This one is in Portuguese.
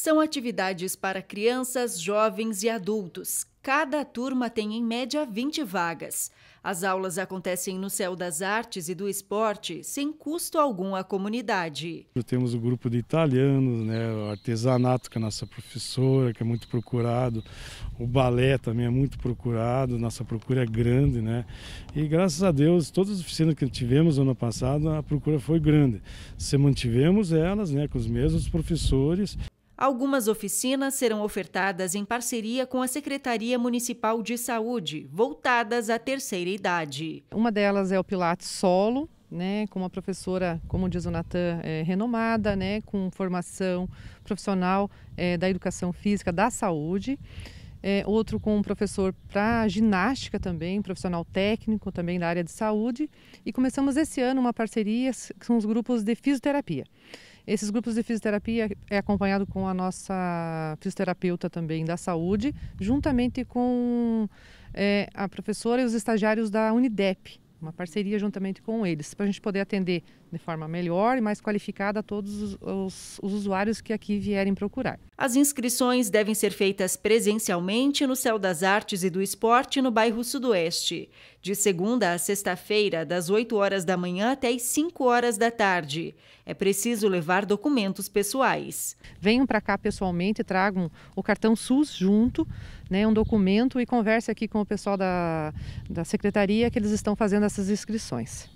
São atividades para crianças, jovens e adultos. Cada turma tem em média 20 vagas. As aulas acontecem no Céu das Artes e do Esporte, sem custo algum à comunidade. Temos o um grupo de italianos, né, o artesanato com é a nossa professora, que é muito procurado, o balé também é muito procurado, nossa procura é grande, né? E graças a Deus, todas as oficinas que tivemos ano passado, a procura foi grande. Se mantivemos elas, né, com os mesmos professores. Algumas oficinas serão ofertadas em parceria com a Secretaria Municipal de Saúde, voltadas à terceira idade. Uma delas é o Pilates Solo, né, com uma professora, como diz o Natan, é, renomada, né, com formação profissional é, da educação física, da saúde. É, outro com um professor para ginástica também, profissional técnico também da área de saúde. E começamos esse ano uma parceria com os grupos de fisioterapia. Esses grupos de fisioterapia é acompanhado com a nossa fisioterapeuta também da saúde, juntamente com é, a professora e os estagiários da Unidep, uma parceria juntamente com eles, para a gente poder atender de forma melhor e mais qualificada a todos os, os, os usuários que aqui vierem procurar. As inscrições devem ser feitas presencialmente no Céu das Artes e do Esporte, no bairro Sudoeste, de segunda a sexta-feira, das 8 horas da manhã até as 5 horas da tarde. É preciso levar documentos pessoais. Venham para cá pessoalmente, tragam o cartão SUS junto, né, um documento e converse aqui com o pessoal da, da secretaria que eles estão fazendo essas inscrições.